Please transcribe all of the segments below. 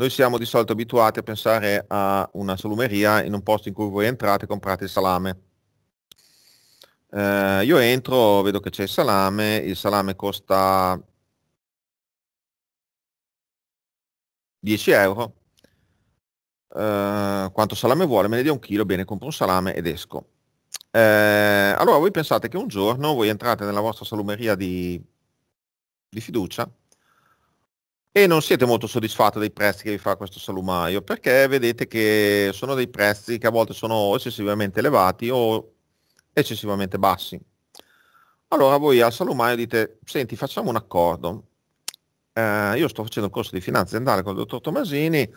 Noi siamo di solito abituati a pensare a una salumeria in un posto in cui voi entrate e comprate il salame. Eh, io entro, vedo che c'è il salame, il salame costa 10 euro. Eh, quanto salame vuole? Me ne dia un chilo, bene, compro un salame ed esco. Eh, allora voi pensate che un giorno voi entrate nella vostra salumeria di, di fiducia e non siete molto soddisfatti dei prezzi che vi fa questo salumaio perché vedete che sono dei prezzi che a volte sono eccessivamente elevati o eccessivamente bassi. Allora voi al salumaio dite, senti facciamo un accordo, eh, io sto facendo un corso di finanza aziendale con il dottor Tomasini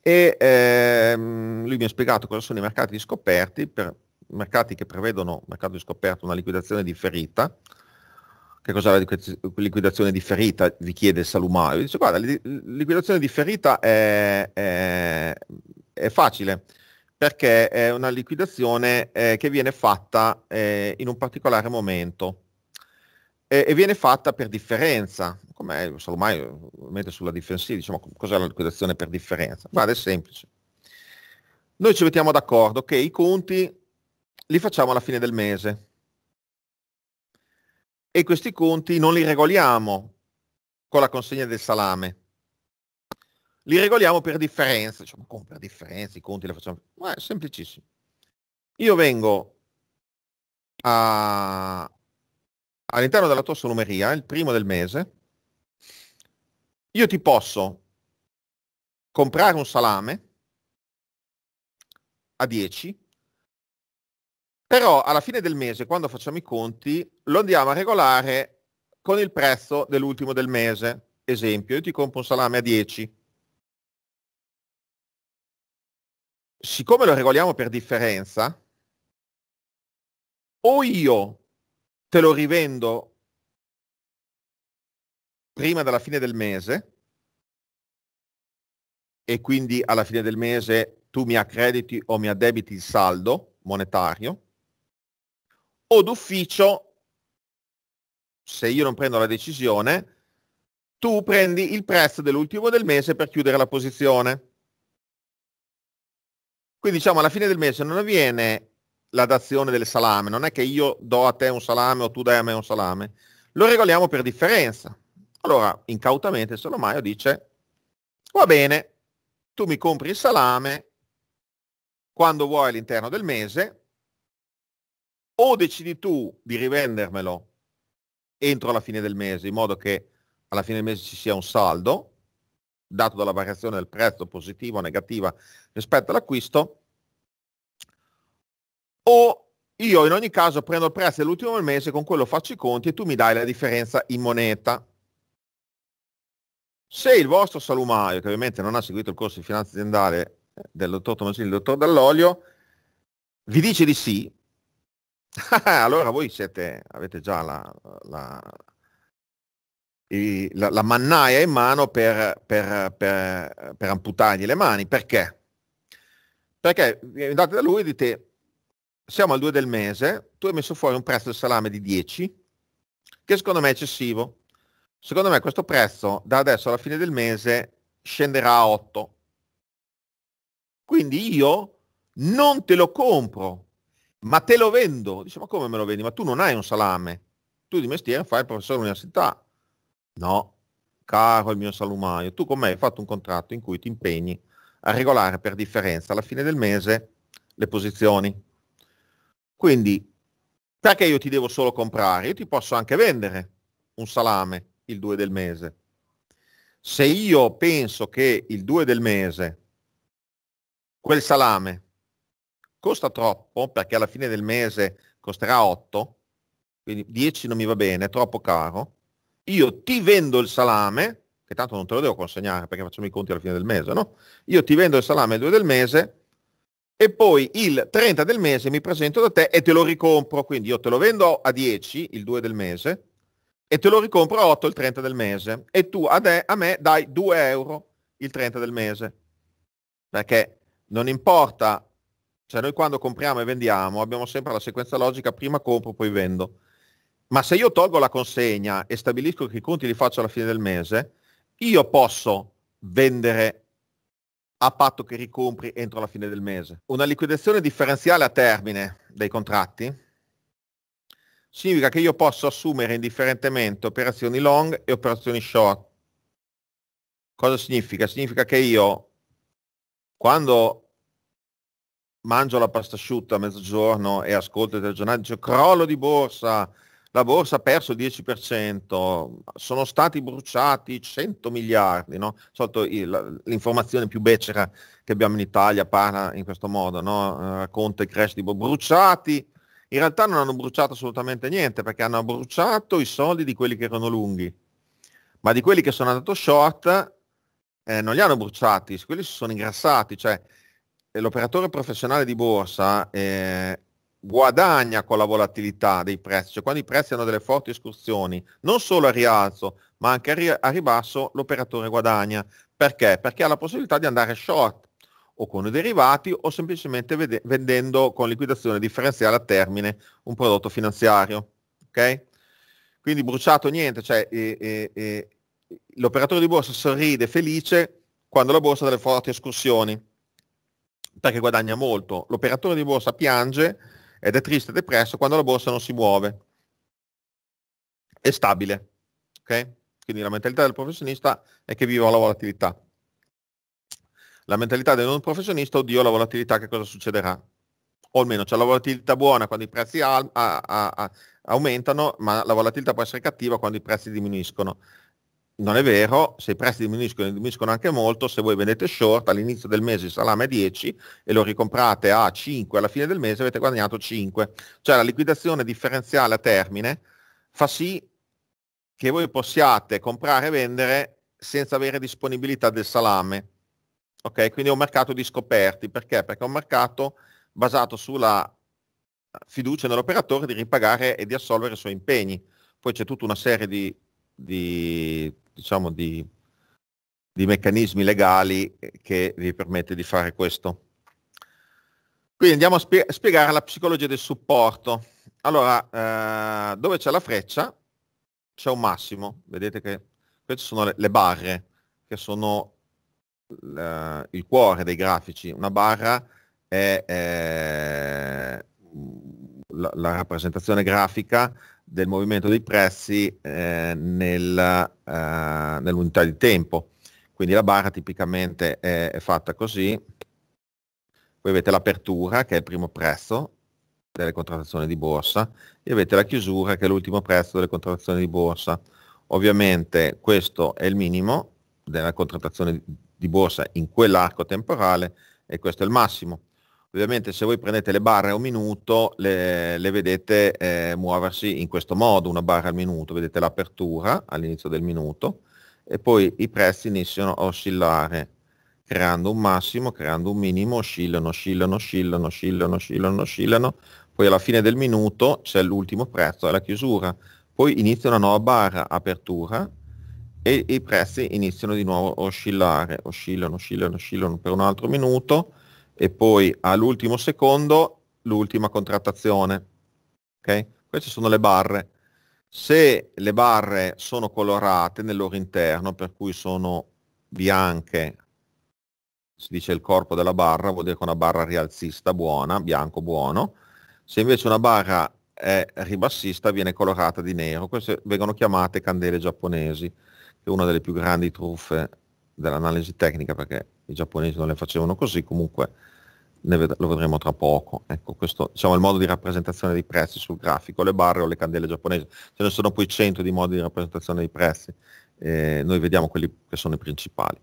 e ehm, lui mi ha spiegato cosa sono i mercati di scoperti, per mercati che prevedono, mercato di scoperto, una liquidazione differita, che cos'è la liquidazione differita? Vi chiede Salumai. Dice, guarda, la liquidazione differita è, è, è, facile, perché è una liquidazione eh, che viene fatta eh, in un particolare momento e, e viene fatta per differenza. Come Salumai mette sulla difensiva, diciamo, cos'è la liquidazione per differenza? Guarda, è mm. semplice. Noi ci mettiamo d'accordo che i conti li facciamo alla fine del mese e questi conti non li regoliamo con la consegna del salame. Li regoliamo per differenza, diciamo, come per differenza, i conti le facciamo, ma è semplicissimo. Io vengo a, all'interno della tua solumeria, il primo del mese, io ti posso comprare un salame a 10 però alla fine del mese, quando facciamo i conti, lo andiamo a regolare con il prezzo dell'ultimo del mese. Esempio, io ti compro un salame a 10. Siccome lo regoliamo per differenza, o io te lo rivendo prima della fine del mese e quindi alla fine del mese tu mi accrediti o mi addebiti il saldo monetario o d'ufficio, se io non prendo la decisione, tu prendi il prezzo dell'ultimo del mese per chiudere la posizione. Quindi diciamo alla fine del mese non avviene la dazione del salame, non è che io do a te un salame o tu dai a me un salame, lo regoliamo per differenza. Allora, incautamente Salomaio dice, va bene, tu mi compri il salame quando vuoi all'interno del mese, o decidi tu di rivendermelo entro la fine del mese, in modo che alla fine del mese ci sia un saldo dato dalla variazione del prezzo positiva o negativa rispetto all'acquisto, o io in ogni caso prendo il prezzo dell'ultimo mese, con quello faccio i conti e tu mi dai la differenza in moneta. Se il vostro salumaio, che ovviamente non ha seguito il corso di finanza aziendale del dottor Tomasini e del dottor Dall'Olio, vi dice di sì, Ah, allora voi siete, avete già la, la, la, la mannaia in mano per, per, per, per, amputargli le mani. Perché? Perché andate da lui e dite, siamo al 2 del mese, tu hai messo fuori un prezzo del salame di 10, che secondo me è eccessivo. Secondo me questo prezzo da adesso alla fine del mese scenderà a 8. Quindi io non te lo compro ma te lo vendo. Dice, ma come me lo vendi? Ma tu non hai un salame. Tu di mestiere fai il professore all'università. No, caro il mio salumaio, tu con me hai fatto un contratto in cui ti impegni a regolare per differenza alla fine del mese le posizioni. Quindi, perché io ti devo solo comprare? Io ti posso anche vendere un salame il 2 del mese. Se io penso che il 2 del mese quel salame costa troppo perché alla fine del mese costerà 8, quindi 10 non mi va bene, è troppo caro, io ti vendo il salame, che tanto non te lo devo consegnare perché facciamo i conti alla fine del mese, no? Io ti vendo il salame il 2 del mese e poi il 30 del mese mi presento da te e te lo ricompro, quindi io te lo vendo a 10 il 2 del mese e te lo ricompro a 8 il 30 del mese e tu a, de, a me dai 2 euro il 30 del mese perché non importa cioè noi quando compriamo e vendiamo abbiamo sempre la sequenza logica, prima compro, poi vendo. Ma se io tolgo la consegna e stabilisco che i conti li faccio alla fine del mese, io posso vendere a patto che ricompri entro la fine del mese. Una liquidazione differenziale a termine dei contratti significa che io posso assumere indifferentemente operazioni long e operazioni short. Cosa significa? Significa che io quando mangio la pasta asciutta a mezzogiorno e ascolto il telegiornale, dice crollo di borsa, la borsa ha perso il 10%, sono stati bruciati 100 miliardi, no? Solito l'informazione più becera che abbiamo in Italia parla in questo modo, no? Eh, racconta il crash di bo- bruciati, in realtà non hanno bruciato assolutamente niente perché hanno bruciato i soldi di quelli che erano lunghi, ma di quelli che sono andati short eh, non li hanno bruciati, quelli si sono ingrassati, cioè l'operatore professionale di borsa eh, guadagna con la volatilità dei prezzi, cioè quando i prezzi hanno delle forti escursioni, non solo a rialzo, ma anche a, ri- a ribasso, l'operatore guadagna. Perché? Perché ha la possibilità di andare short o con i derivati o semplicemente vede- vendendo con liquidazione differenziale a termine un prodotto finanziario. Okay? Quindi bruciato niente, cioè, eh, eh, l'operatore di borsa sorride felice quando la borsa ha delle forti escursioni ditta che guadagna molto, l'operatore di borsa piange ed è triste e depresso quando la borsa non si muove. È stabile. Okay? Quindi la mentalità del professionista è che viva la volatilità. La mentalità del non professionista, oddio la volatilità, che cosa succederà? O almeno c'è la volatilità buona quando i prezzi al- a- a- a- aumentano, ma la volatilità può essere cattiva quando i prezzi diminuiscono non è vero, se i prezzi diminuiscono, diminuiscono anche molto, se voi vendete short all'inizio del mese il salame è 10 e lo ricomprate a 5 alla fine del mese avete guadagnato 5, cioè la liquidazione differenziale a termine fa sì che voi possiate comprare e vendere senza avere disponibilità del salame. Ok, quindi è un mercato di scoperti, perché? Perché è un mercato basato sulla fiducia nell'operatore di ripagare e di assolvere i suoi impegni. Poi c'è tutta una serie di di diciamo, di, di meccanismi legali che vi permette di fare questo. Quindi andiamo a spiegare la psicologia del supporto. Allora, eh, dove c'è la freccia c'è un massimo, vedete che queste sono le, le barre che sono eh, il cuore dei grafici, una barra è eh, la, la, rappresentazione grafica del movimento dei prezzi eh, nella, eh, nell'unità di tempo. Quindi la barra tipicamente è, è fatta così. Voi avete l'apertura, che è il primo prezzo delle contrattazioni di borsa, e avete la chiusura, che è l'ultimo prezzo delle contrattazioni di borsa. Ovviamente questo è il minimo della contrattazione di borsa in quell'arco temporale e questo è il massimo. Ovviamente se voi prendete le barre a un minuto le, le vedete eh, muoversi in questo modo, una barra al minuto, vedete l'apertura all'inizio del minuto e poi i prezzi iniziano a oscillare creando un massimo, creando un minimo, oscillano, oscillano, oscillano, oscillano, oscillano, oscillano, poi alla fine del minuto c'è l'ultimo prezzo, è la chiusura, poi inizia una nuova barra apertura e i prezzi iniziano di nuovo a oscillare, oscillano, oscillano, oscillano per un altro minuto e poi all'ultimo secondo l'ultima contrattazione. Okay? Queste sono le barre. Se le barre sono colorate nel loro interno, per cui sono bianche, si dice il corpo della barra, vuol dire che una barra rialzista buona, bianco buono, se invece una barra è ribassista viene colorata di nero, queste vengono chiamate candele giapponesi, che è una delle più grandi truffe dell'analisi tecnica perché i giapponesi non le facevano così, comunque ved- lo vedremo tra poco. Ecco, questo diciamo, il modo di rappresentazione dei prezzi sul grafico, le barre o le candele giapponesi, ce ne sono poi 100 di modi di rappresentazione dei prezzi, eh, noi vediamo quelli che sono i principali.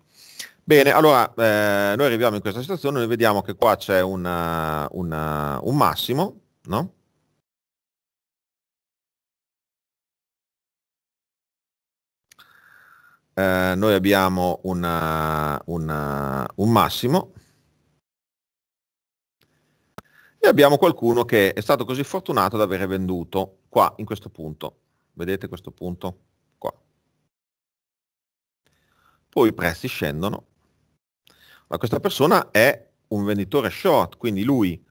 Bene, allora eh, noi arriviamo in questa situazione, noi vediamo che qua c'è una, una, un massimo, no? Eh, noi abbiamo una, eh, una, eh, un massimo e abbiamo qualcuno che è stato così fortunato ad avere venduto qua in questo punto. Vedete questo punto? Qua. Poi i prezzi scendono. Ma questa persona è un venditore short, quindi lui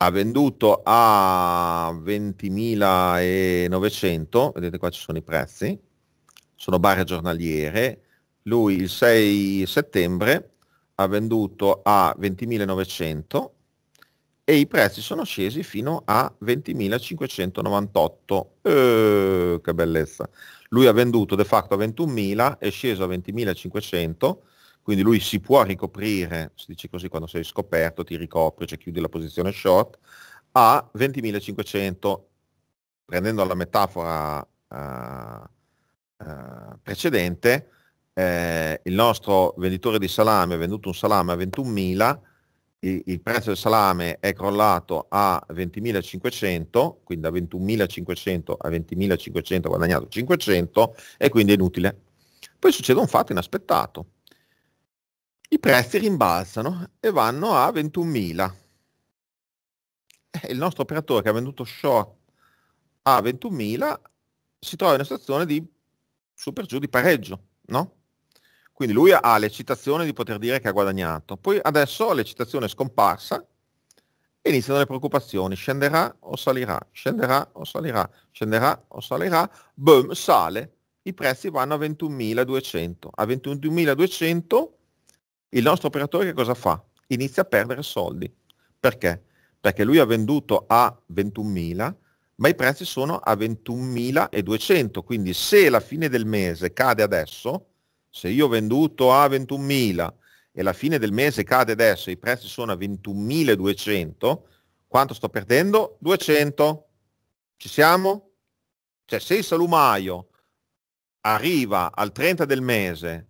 ha venduto a 20.900, vedete qua ci sono i prezzi, sono barre giornaliere, lui il 6 settembre ha venduto a 20.900 e i prezzi sono scesi fino a 20.598. Eeeh, che bellezza! Lui ha venduto de facto a 21.000, è sceso a 20.500, quindi lui si può ricoprire, si dice così quando sei scoperto, ti ricopri, cioè chiudi la posizione short, a 20.500. Prendendo la metafora... Uh, eh, precedente, eh, il nostro venditore di salame ha venduto un salame a 21.000, il, il prezzo del salame è crollato a 20.500, quindi da 21.500 a 20.500 ha guadagnato 500 e quindi è inutile. Poi succede un fatto inaspettato. I prezzi rimbalzano e vanno a 21.000. Eh, il nostro operatore che ha venduto short a 21.000 si trova in una situazione di su per giù di pareggio, no? Quindi lui ha l'eccitazione di poter dire che ha guadagnato. Poi adesso l'eccitazione è scomparsa e iniziano le preoccupazioni. Scenderà o salirà? Scenderà o salirà? Scenderà o salirà? Boom, sale. I prezzi vanno a 21.200. A 21.200 il nostro operatore che cosa fa? Inizia a perdere soldi. Perché? Perché lui ha venduto a 21.000 ma i prezzi sono a 21.200, quindi se la fine del mese cade adesso, se io ho venduto a 21.000 e la fine del mese cade adesso, i prezzi sono a 21.200, quanto sto perdendo? 200. Ci siamo? Cioè se il salumaio arriva al 30 del mese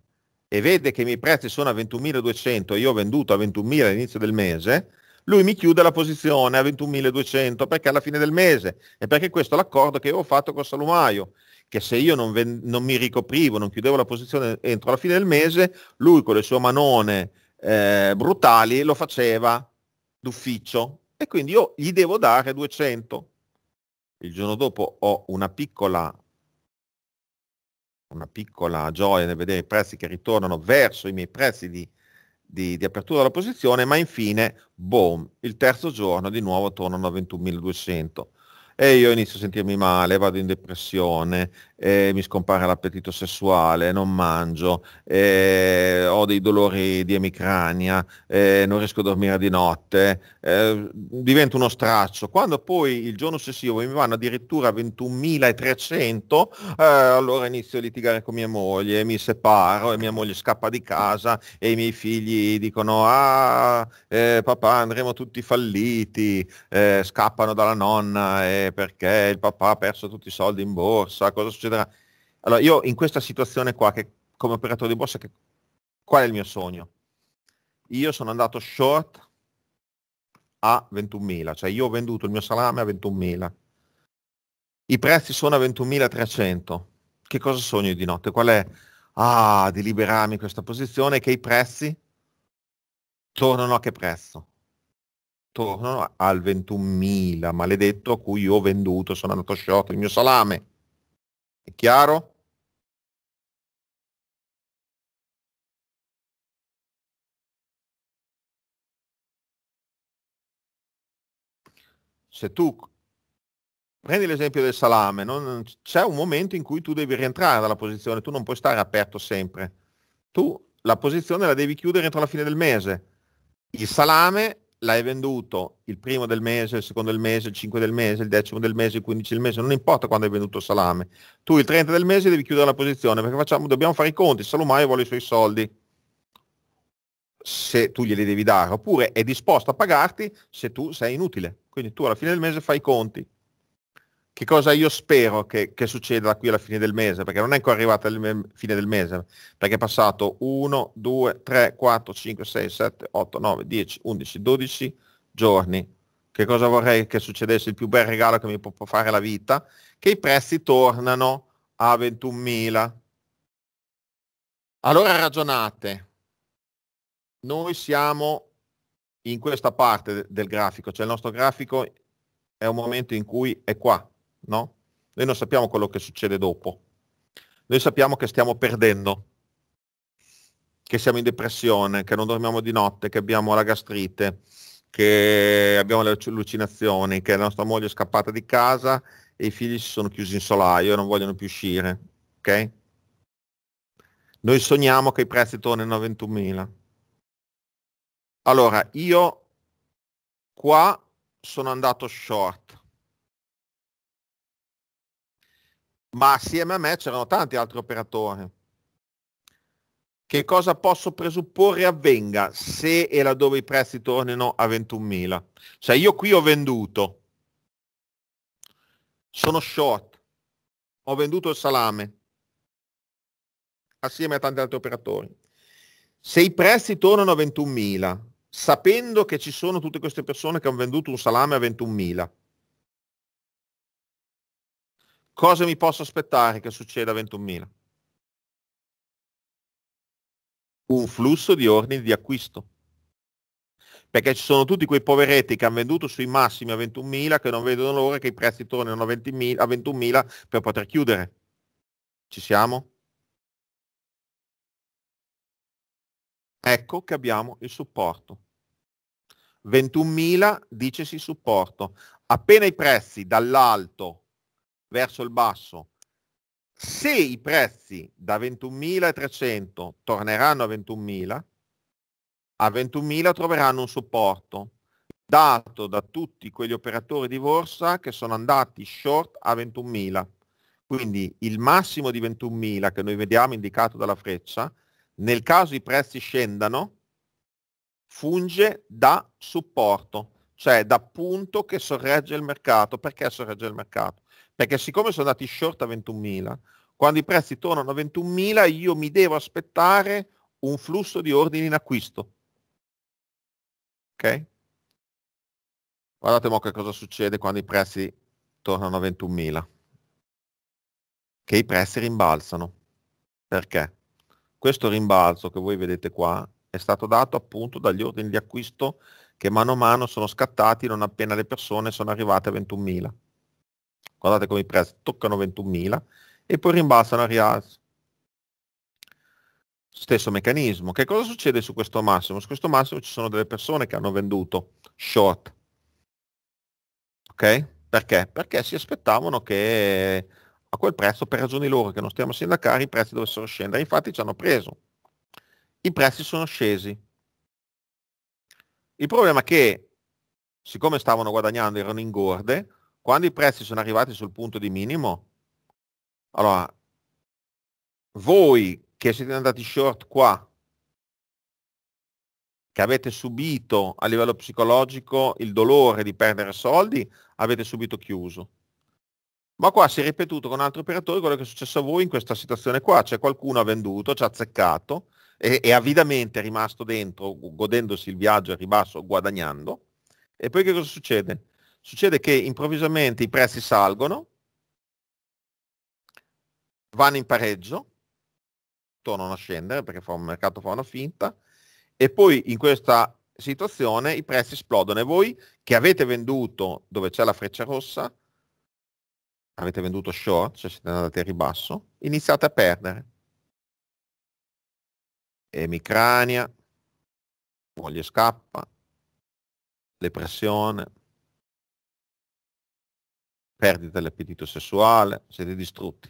e vede che i miei prezzi sono a 21.200 e io ho venduto a 21.000 all'inizio del mese, lui mi chiude la posizione a 21.200 perché alla fine del mese e perché questo è l'accordo che avevo fatto con Salumaio che se io non, ven- non mi ricoprivo, non chiudevo la posizione entro la fine del mese, lui con le sue manone eh, brutali lo faceva d'ufficio e quindi io gli devo dare 200. Il giorno dopo ho una piccola, una piccola gioia nel vedere i prezzi che ritornano verso i miei prezzi di di, di apertura della posizione, ma infine, boom, il terzo giorno di nuovo tornano a 21.200 e io inizio a sentirmi male, vado in depressione eh, mi scompare l'appetito sessuale, non mangio, eh, ho dei dolori di emicrania, eh, non riesco a dormire di notte, divento uno straccio. Quando poi il giorno successivo mi vanno addirittura 21.300, eh, allora inizio a litigare con mia moglie, mi separo e mia moglie scappa di casa e i miei figli dicono ah eh, papà andremo tutti falliti, eh, scappano dalla nonna perché il papà ha perso tutti i soldi in borsa, cosa succede? eccetera. Allora, io in questa situazione qua, che, come operatore di borsa, che, qual è il mio sogno? Io sono andato short a 21.000, cioè io ho venduto il mio salame a 21.000. I prezzi sono a 21.300. Che cosa sogno di notte? Qual è? Ah, di liberarmi questa posizione che i prezzi tornano a che prezzo? Tornano al 21.000, maledetto a cui ho venduto, sono andato short il mio salame. È chiaro? Se tu prendi l'esempio del salame, non, c'è un momento in cui tu devi rientrare dalla posizione, tu non puoi stare aperto sempre. Tu la posizione la devi chiudere entro la fine del mese. Il salame l'hai venduto il primo del mese, il secondo del mese, il 5 del mese, il decimo del mese, il 15 del mese, non importa quando hai venduto salame. Tu il 30 del mese devi chiudere la posizione perché facciamo, dobbiamo fare i conti, Salomai vuole i suoi soldi se tu glieli devi dare, oppure è disposto a pagarti se tu sei inutile. Quindi tu alla fine del mese fai i conti che cosa io spero che, che succeda qui alla fine del mese, perché non è ancora arrivata la fine del mese, perché è passato 1, 2, 3, 4, 5, 6, 7, 8, 9, 10, 11, 12 giorni. Che cosa vorrei che succedesse? Il più bel regalo che mi può fare la vita, che i prezzi tornano a 21.000. Allora ragionate, noi siamo in questa parte del grafico, cioè il nostro grafico è un momento in cui è qua, no? Noi non sappiamo quello che succede dopo. Noi sappiamo che stiamo perdendo, che siamo in depressione, che non dormiamo di notte, che abbiamo la gastrite, che abbiamo le allucinazioni, che la nostra moglie è scappata di casa e i figli si sono chiusi in solaio e non vogliono più uscire, ok? Noi sogniamo che i prezzi tornino a 21.000. Allora, io qua sono andato short ma assieme a me c'erano tanti altri operatori. Che cosa posso presupporre avvenga se e laddove i prezzi tornino a 21.000? Cioè io qui ho venduto, sono short, ho venduto il salame assieme a tanti altri operatori. Se i prezzi tornano a 21.000, sapendo che ci sono tutte queste persone che hanno venduto un salame a 21.000, cosa mi posso aspettare che succeda a 21.000? Un flusso di ordini di acquisto. Perché ci sono tutti quei poveretti che hanno venduto sui massimi a 21.000 che non vedono l'ora che i prezzi tornino a, 20.000, a 21.000 per poter chiudere. Ci siamo? Ecco che abbiamo il supporto. 21.000 dice si supporto. Appena i prezzi dall'alto verso il basso. Se i prezzi da 21.300 torneranno a 21.000, a 21.000 troveranno un supporto dato da tutti quegli operatori di borsa che sono andati short a 21.000. Quindi il massimo di 21.000 che noi vediamo indicato dalla freccia, nel caso i prezzi scendano, funge da supporto, cioè da punto che sorregge il mercato. Perché sorregge il mercato? Perché siccome sono andati short a 21.000, quando i prezzi tornano a 21.000 io mi devo aspettare un flusso di ordini in acquisto. Ok? Guardate mo che cosa succede quando i prezzi tornano a 21.000. Che i prezzi rimbalzano. Perché? Questo rimbalzo che voi vedete qua è stato dato appunto dagli ordini di acquisto che mano a mano sono scattati non appena le persone sono arrivate a 21.000 guardate come i prezzi toccano 21.000 e poi rimbalzano a rialzo. Stesso meccanismo. Che cosa succede su questo massimo? Su questo massimo ci sono delle persone che hanno venduto short. Ok? Perché? Perché si aspettavano che a quel prezzo, per ragioni loro che non stiamo a sindacare, i prezzi dovessero scendere. Infatti ci hanno preso. I prezzi sono scesi. Il problema è che, siccome stavano guadagnando, erano ingorde, quando i prezzi sono arrivati sul punto di minimo, allora, voi che siete andati short qua, che avete subito a livello psicologico il dolore di perdere soldi, avete subito chiuso. Ma qua si è ripetuto con altri operatori quello che è successo a voi in questa situazione qua, cioè qualcuno ha venduto, ci ha azzeccato e, e avidamente è rimasto dentro godendosi il viaggio a ribasso, guadagnando. E poi che cosa succede? Succede che improvvisamente i prezzi salgono, vanno in pareggio, tornano a scendere perché fa un mercato fa una finta, e poi in questa situazione i prezzi esplodono e voi che avete venduto dove c'è la freccia rossa, avete venduto short, cioè siete andati a ribasso, iniziate a perdere. Emicrania, moglie scappa, depressione, perdita dell'appetito sessuale, siete distrutti.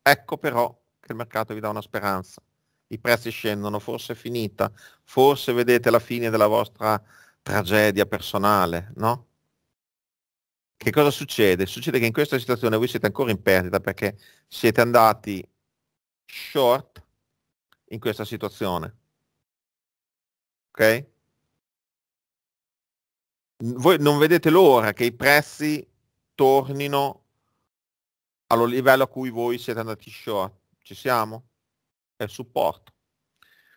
Ecco però che il mercato vi dà una speranza. I prezzi scendono, forse è finita, forse vedete la fine della vostra tragedia personale, no? Che cosa succede? Succede che in questa situazione voi siete ancora in perdita perché siete andati short in questa situazione. Ok? Voi non vedete l'ora che i prezzi tornino allo livello a cui voi siete andati short. Ci siamo? È supporto.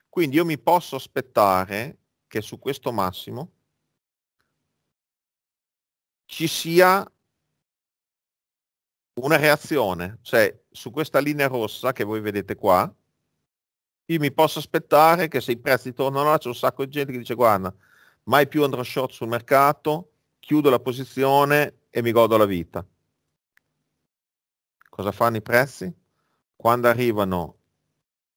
Quindi io mi posso aspettare che su questo massimo ci sia una reazione, cioè su questa linea rossa che voi vedete qua, io mi posso aspettare che se i prezzi tornano là c'è un sacco di gente che dice guarda, mai più andrò short sul mercato, chiudo la posizione, e mi godo la vita. Cosa fanno i prezzi? Quando arrivano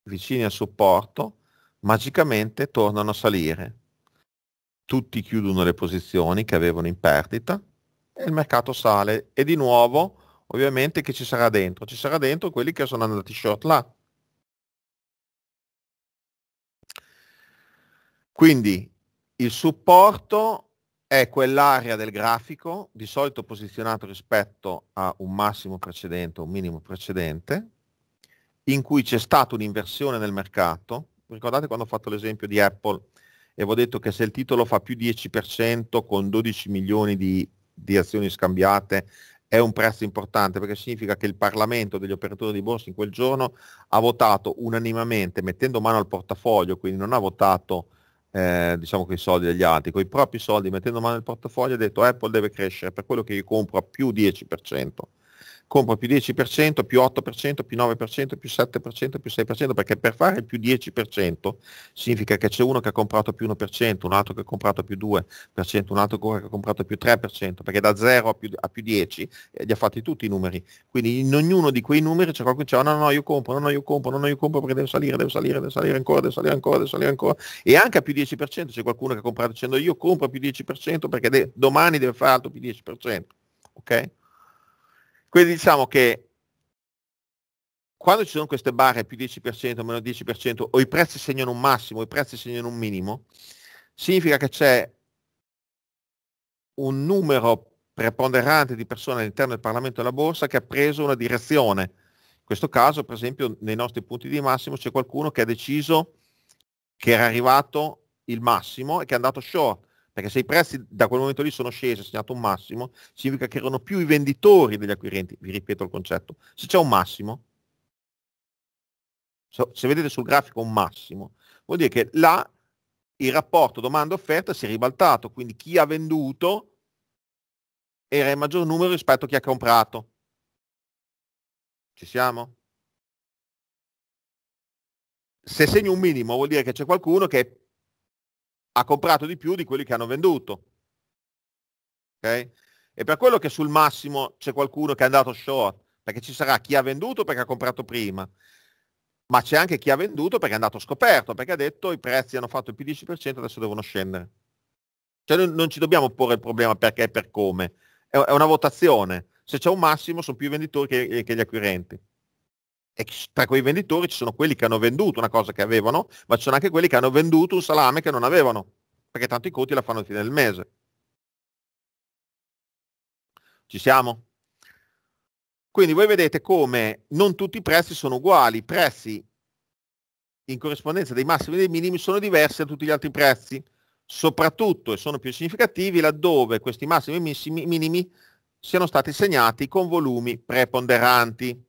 vicini al supporto, magicamente tornano a salire. Tutti chiudono le posizioni che avevano in perdita e il mercato sale e di nuovo ovviamente che ci sarà dentro? Ci sarà dentro quelli che sono andati short là. Quindi il supporto è quell'area del grafico di solito posizionato rispetto a un massimo precedente o un minimo precedente in cui c'è stata un'inversione nel mercato ricordate quando ho fatto l'esempio di Apple e avevo detto che se il titolo fa più 10% con 12 milioni di, di azioni scambiate è un prezzo importante perché significa che il Parlamento degli operatori di borsa in quel giorno ha votato unanimemente mettendo mano al portafoglio quindi non ha votato eh, diciamo che i soldi degli altri, con i propri soldi mettendo mano nel portafoglio ha detto Apple deve crescere, per quello che io compro a più 10% compro più 10%, più 8%, più 9%, più 7%, più 6%, perché per fare il più 10% significa che c'è uno che ha comprato più 1%, un altro che ha comprato più 2%, un altro che ha comprato più 3%, perché da 0 a più, a più 10 eh, li ha fatti tutti i numeri. Quindi in ognuno di quei numeri c'è qualcuno che dice no, no, io compro, no, no, io compro, no, no, io compro perché devo salire, devo salire, devo salire ancora, devo salire ancora, devo salire ancora. E anche a più 10% c'è qualcuno che ha comprato dicendo io compro più 10% perché de- domani deve fare altro più 10%. Ok? Quindi diciamo che quando ci sono queste barre più 10%, meno 10%, o i prezzi segnano un massimo, o i prezzi segnano un minimo, significa che c'è un numero preponderante di persone all'interno del Parlamento e della Borsa che ha preso una direzione. In questo caso, per esempio, nei nostri punti di massimo c'è qualcuno che ha deciso che era arrivato il massimo e che è andato short perché se i prezzi da quel momento lì sono scesi, è segnato un massimo, significa che erano più i venditori degli acquirenti, vi ripeto il concetto, se c'è un massimo, se vedete sul grafico un massimo, vuol dire che là il rapporto domanda-offerta si è ribaltato, quindi chi ha venduto era in maggior numero rispetto a chi ha comprato. Ci siamo? Se segno un minimo vuol dire che c'è qualcuno che ha comprato di più di quelli che hanno venduto. Okay? E per quello che sul massimo c'è qualcuno che è andato short, perché ci sarà chi ha venduto perché ha comprato prima, ma c'è anche chi ha venduto perché è andato scoperto, perché ha detto i prezzi hanno fatto il più 10%, adesso devono scendere. Cioè non ci dobbiamo porre il problema perché e per come, è una votazione. Se c'è un massimo sono più i venditori che, che gli acquirenti. E tra quei venditori ci sono quelli che hanno venduto una cosa che avevano, ma ci sono anche quelli che hanno venduto un salame che non avevano, perché tanto i conti la fanno a fine del mese. Ci siamo? Quindi voi vedete come non tutti i prezzi sono uguali, i prezzi in corrispondenza dei massimi e dei minimi sono diversi da tutti gli altri prezzi, soprattutto e sono più significativi laddove questi massimi e minimi siano stati segnati con volumi preponderanti.